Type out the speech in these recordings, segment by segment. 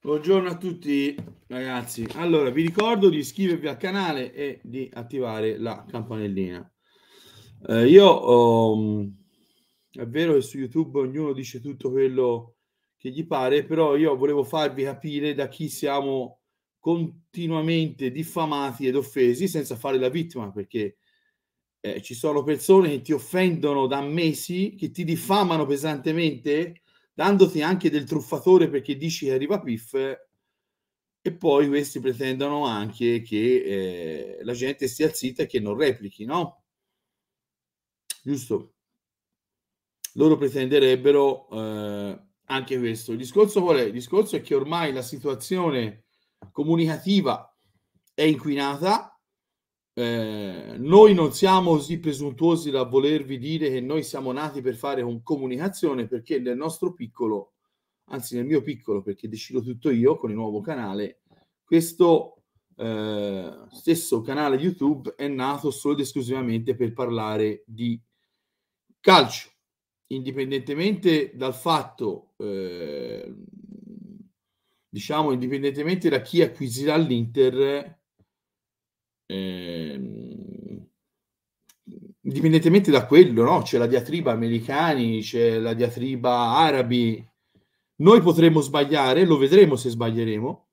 Buongiorno a tutti ragazzi. Allora, vi ricordo di iscrivervi al canale e di attivare la campanellina. Eh, io um, è vero che su YouTube ognuno dice tutto quello che gli pare, però io volevo farvi capire da chi siamo continuamente diffamati ed offesi senza fare la vittima, perché eh, ci sono persone che ti offendono da mesi, che ti diffamano pesantemente dandoti anche del truffatore perché dici che arriva Piff e poi questi pretendono anche che eh, la gente stia zitta e che non replichi, no? Giusto? Loro pretenderebbero eh, anche questo. Il discorso qual è? Il discorso è che ormai la situazione comunicativa è inquinata, eh, noi non siamo così presuntuosi da volervi dire che noi siamo nati per fare con comunicazione perché nel nostro piccolo, anzi nel mio piccolo perché decido tutto io con il nuovo canale, questo eh, stesso canale YouTube è nato solo ed esclusivamente per parlare di calcio, indipendentemente dal fatto, eh, diciamo, indipendentemente da chi acquisirà l'Inter. Eh, indipendentemente da quello, no? c'è la diatriba americani, c'è la diatriba arabi. Noi potremmo sbagliare, lo vedremo se sbaglieremo,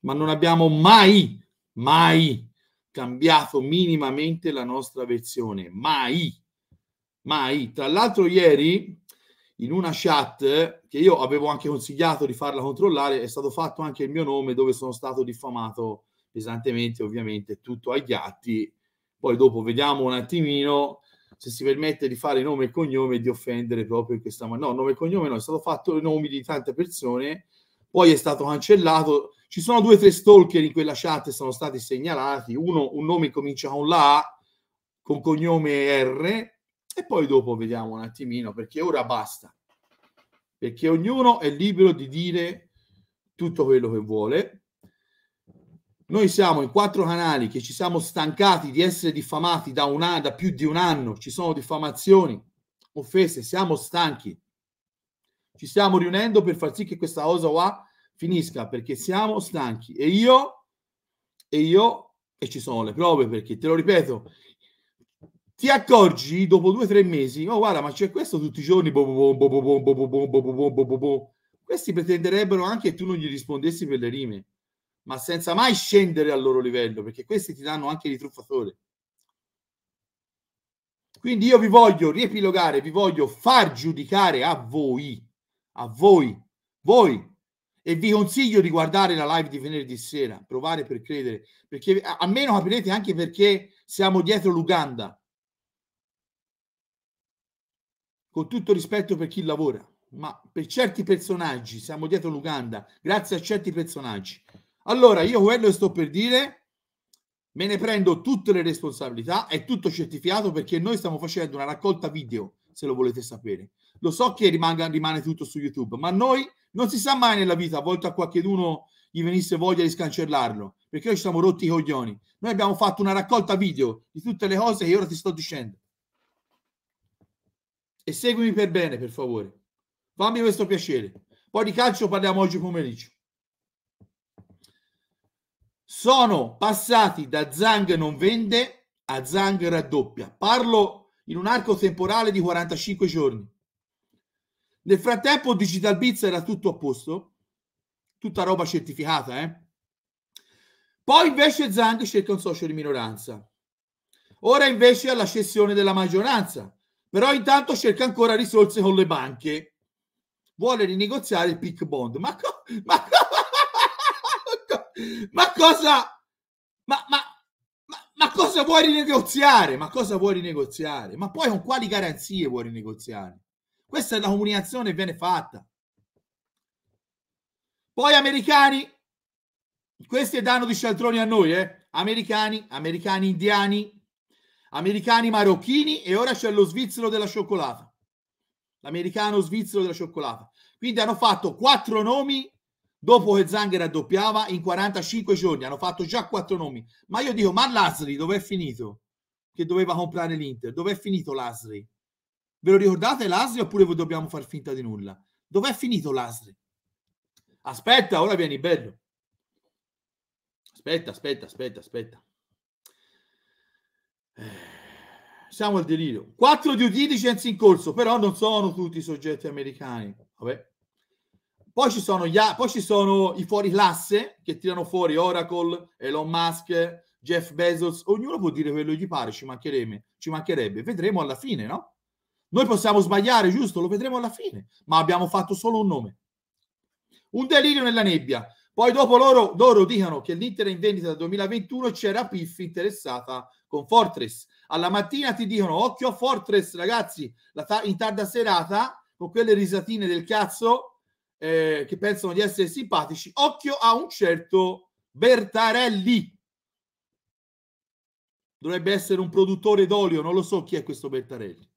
ma non abbiamo mai, mai cambiato minimamente la nostra versione. Mai, mai. Tra l'altro, ieri in una chat che io avevo anche consigliato di farla controllare, è stato fatto anche il mio nome dove sono stato diffamato pesantemente, ovviamente, tutto agli atti poi dopo vediamo un attimino se si permette di fare nome e cognome e di offendere proprio in questa maniera. No, nome e cognome no, è stato fatto i nomi di tante persone, poi è stato cancellato. Ci sono due o tre stalker in quella chat sono stati segnalati. Uno, un nome comincia con la A, con cognome R, e poi dopo vediamo un attimino, perché ora basta. Perché ognuno è libero di dire tutto quello che vuole, noi siamo in quattro canali che ci siamo stancati di essere diffamati da, una, da più di un anno, ci sono diffamazioni, offese, siamo stanchi. Ci stiamo riunendo per far sì che questa cosa qua finisca perché siamo stanchi e io e io e ci sono le prove perché te lo ripeto ti accorgi dopo due o tre mesi oh guarda ma c'è questo tutti i giorni questi pretenderebbero anche che tu non gli rispondessi per le rime ma senza mai scendere al loro livello, perché questi ti danno anche di truffatore. Quindi io vi voglio riepilogare, vi voglio far giudicare a voi, a voi, voi. E vi consiglio di guardare la live di venerdì sera, provare per credere, perché almeno capirete anche perché siamo dietro l'Uganda. Con tutto rispetto per chi lavora, ma per certi personaggi siamo dietro l'Uganda, grazie a certi personaggi. Allora, io quello che sto per dire, me ne prendo tutte le responsabilità, è tutto certificato perché noi stiamo facendo una raccolta video, se lo volete sapere. Lo so che rimanga, rimane tutto su YouTube, ma noi non si sa mai nella vita, a volte a qualcuno gli venisse voglia di scancellarlo, perché noi ci siamo rotti i coglioni. Noi abbiamo fatto una raccolta video di tutte le cose che ora ti sto dicendo. E seguimi per bene, per favore. Fammi questo piacere. Poi di calcio parliamo oggi pomeriggio sono passati da Zang non vende a Zang raddoppia. Parlo in un arco temporale di 45 giorni. Nel frattempo Digital Bits era tutto a posto, tutta roba certificata, eh? Poi invece Zang cerca un socio di minoranza. Ora invece ha la cessione della maggioranza, però intanto cerca ancora risorse con le banche. Vuole rinegoziare il PIC bond. Ma, co- ma co- ma cosa... Ma, ma, ma, ma, cosa vuoi rinegoziare? Ma cosa vuoi rinegoziare? Ma poi con quali garanzie vuoi rinegoziare? Questa è la comunicazione che viene fatta. Poi americani, questi danno di cialtroni a noi, eh? Americani, americani indiani, americani marocchini e ora c'è lo svizzero della cioccolata. L'americano svizzero della cioccolata. Quindi hanno fatto quattro nomi dopo che Zang raddoppiava in 45 giorni hanno fatto già quattro nomi ma io dico ma Lasri dov'è finito che doveva comprare l'Inter dov'è finito Lasri ve lo ricordate Lasri oppure dobbiamo far finta di nulla dov'è finito Lasri aspetta ora vieni bello aspetta aspetta aspetta aspetta eh, siamo al delirio. 4 Quattro due diligence in corso, però non sono tutti soggetti americani. Vabbè poi ci, sono gli, poi ci sono i fuori classe che tirano fuori Oracle, Elon Musk, Jeff Bezos, ognuno può dire quello che gli pare, ci mancherebbe, ci mancherebbe, vedremo alla fine, no? Noi possiamo sbagliare, giusto? Lo vedremo alla fine, ma abbiamo fatto solo un nome. Un delirio nella nebbia. Poi dopo loro, loro dicono che l'Inter è in vendita dal 2021 c'era Piff interessata con Fortress. Alla mattina ti dicono occhio a Fortress, ragazzi, ta- in tarda serata, con quelle risatine del cazzo, eh, che pensano di essere simpatici, occhio a un certo Bertarelli. Dovrebbe essere un produttore d'olio, non lo so chi è questo Bertarelli.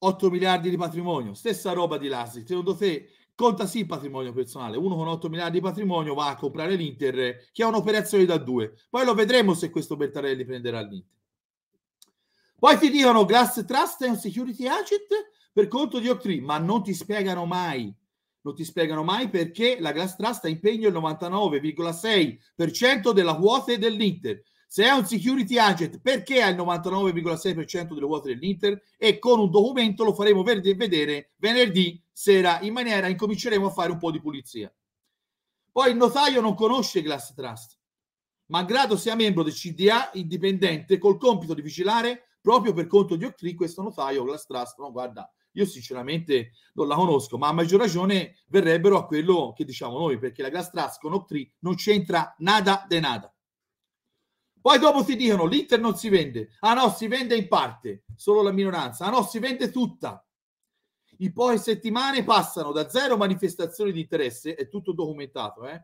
8 miliardi di patrimonio, stessa roba di Lazio. Secondo te conta sì il patrimonio personale? Uno con 8 miliardi di patrimonio va a comprare l'Inter, che ha un'operazione da due. Poi lo vedremo se questo Bertarelli prenderà l'Inter. Poi ti dicono Glass Trust è un security agent per conto di Octree, ma non ti spiegano mai, non ti spiegano mai perché la Glass Trust ha impegno il 99,6% della quote dell'Inter. Se è un security agent, perché ha il 99,6% delle quote dell'Inter? E con un documento lo faremo vedere venerdì sera in maniera incominceremo a fare un po' di pulizia. Poi il notaio non conosce Glass Trust, malgrado sia membro del CDA indipendente col compito di vigilare proprio per conto di Octree questo notaio Glass Trust non guarda io sinceramente non la conosco, ma a maggior ragione verrebbero a quello che diciamo noi, perché la Glass con Octree non c'entra nada de nada. Poi dopo ti dicono l'Inter non si vende, ah no, si vende in parte, solo la minoranza, ah no, si vende tutta. In poche settimane passano da zero manifestazioni di interesse, è tutto documentato, eh?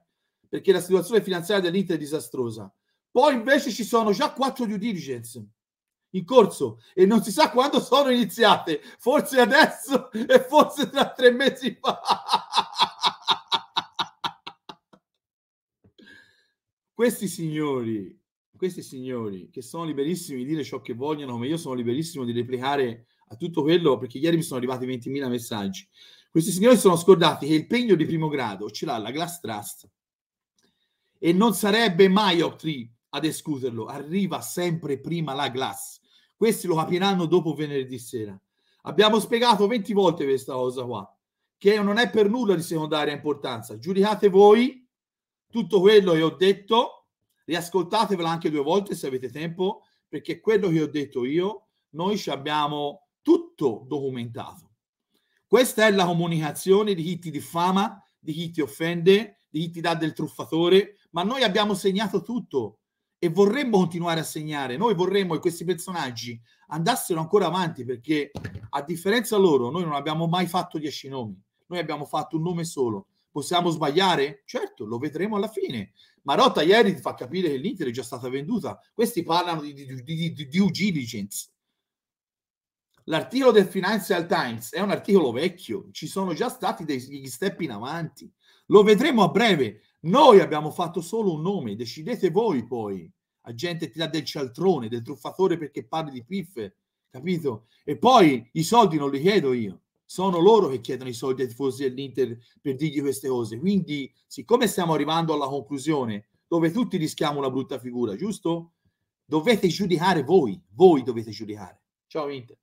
perché la situazione finanziaria dell'Inter è disastrosa. Poi invece ci sono già quattro due diligence in corso e non si sa quando sono iniziate, forse adesso e forse tra tre mesi fa. questi signori, questi signori che sono liberissimi di dire ciò che vogliono, come io sono liberissimo di replicare a tutto quello, perché ieri mi sono arrivati 20.000 messaggi. Questi signori sono scordati che il pegno di primo grado ce l'ha la Glass Trust e non sarebbe mai Octree ad escluderlo, arriva sempre prima la Glass questi lo capiranno dopo venerdì sera. Abbiamo spiegato 20 volte questa cosa qua, che non è per nulla di secondaria importanza. Giudicate voi tutto quello che ho detto, riascoltatevela anche due volte se avete tempo, perché quello che ho detto io, noi ci abbiamo tutto documentato. Questa è la comunicazione di chi ti diffama, di chi ti offende, di chi ti dà del truffatore, ma noi abbiamo segnato tutto e vorremmo continuare a segnare. Noi vorremmo che questi personaggi andassero ancora avanti perché, a differenza loro, noi non abbiamo mai fatto dieci nomi, noi abbiamo fatto un nome solo. Possiamo sbagliare? Certo, lo vedremo alla fine. Ma Marotta ieri ti fa capire che l'Inter è già stata venduta. Questi parlano di, di, di, di due diligence. L'articolo del Financial Times è un articolo vecchio, ci sono già stati degli step in avanti. Lo vedremo a breve. Noi abbiamo fatto solo un nome, decidete voi poi. La gente ti dà del cialtrone, del truffatore perché parli di piffe, capito? E poi i soldi non li chiedo io, sono loro che chiedono i soldi ai tifosi dell'Inter per dirgli queste cose. Quindi, siccome stiamo arrivando alla conclusione, dove tutti rischiamo una brutta figura, giusto? Dovete giudicare voi, voi dovete giudicare. Ciao Inter.